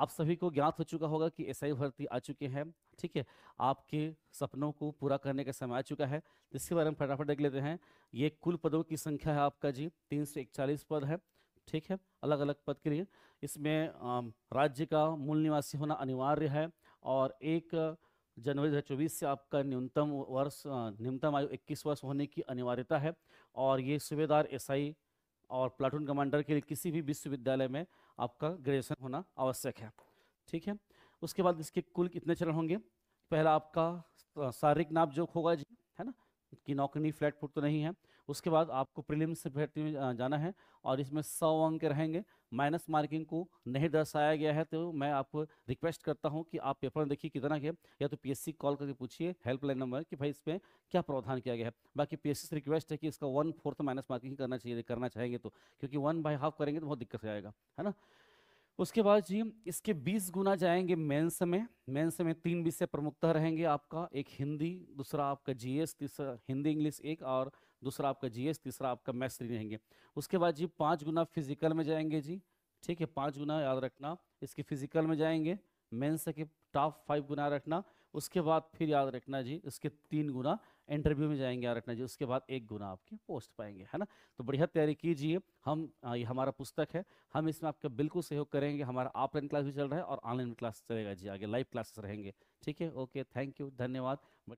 आप सभी को ज्ञात हो चुका होगा कि एसआई भर्ती आ चुकी है ठीक है आपके सपनों को पूरा करने का समय आ चुका है इसके बारे में फटाफट देख लेते हैं ये कुल पदों की संख्या है आपका जी तीन पद है ठीक है अलग अलग पद के लिए इसमें राज्य का मूल निवासी होना अनिवार्य है और एक जनवरी दो से आपका न्यूनतम वर्ष न्यूनतम आयु 21 वर्ष होने की अनिवार्यता है और ये सूबेदार एसआई और प्लाटून कमांडर के लिए किसी भी विश्वविद्यालय में आपका ग्रेजुएशन होना आवश्यक है ठीक है उसके बाद इसके कुल कितने चरण होंगे पहला आपका शारीरिक नाप जो होगा जी है ना की नौकरी फ्लैट फुट तो नहीं है उसके बाद आपको प्रीलिम्स भर्ती में जाना है और इसमें सौ अंक रहेंगे माइनस मार्किंग को नहीं दर्शाया गया है तो मैं आपको रिक्वेस्ट करता हूं कि आप पेपर में देखिए कितना के या तो पीएससी कॉल करके पूछिए हेल्पलाइन नंबर कि भाई इसमें क्या प्रावधान किया गया है बाकी पी से रिक्वेस्ट है कि इसका वन फोर्थ माइनस मार्किंग करना चाहिए करना चाहेंगे तो क्योंकि वन बाई हाफ करेंगे तो बहुत दिक्कत हो जाएगा है ना उसके बाद जी इसके 20 गुना जाएंगे मेंस में मेंस में तीन विषय प्रमुखता रहेंगे आपका एक हिंदी दूसरा आपका जीएस तीसरा हिंदी इंग्लिश एक और दूसरा आपका जीएस तीसरा आपका मैथ्स थ्री रहेंगे उसके बाद जी पाँच गुना फिजिकल में जाएंगे जी ठीक है पाँच गुना याद रखना इसके फिजिकल में जाएंगे मेंस के टॉप फाइव गुना रखना उसके बाद फिर याद रखना जी उसके तीन गुना इंटरव्यू में जाएंगे याद रखना जी उसके बाद एक गुना आपके पोस्ट पाएंगे है ना तो बढ़िया तैयारी कीजिए हम ये हमारा पुस्तक है हम इसमें आपका बिल्कुल सहयोग करेंगे हमारा ऑफलाइन क्लास भी चल रहा है और ऑनलाइन क्लास चलेगा जी आगे लाइव क्लासेस रहेंगे ठीक है ओके थैंक यू धन्यवाद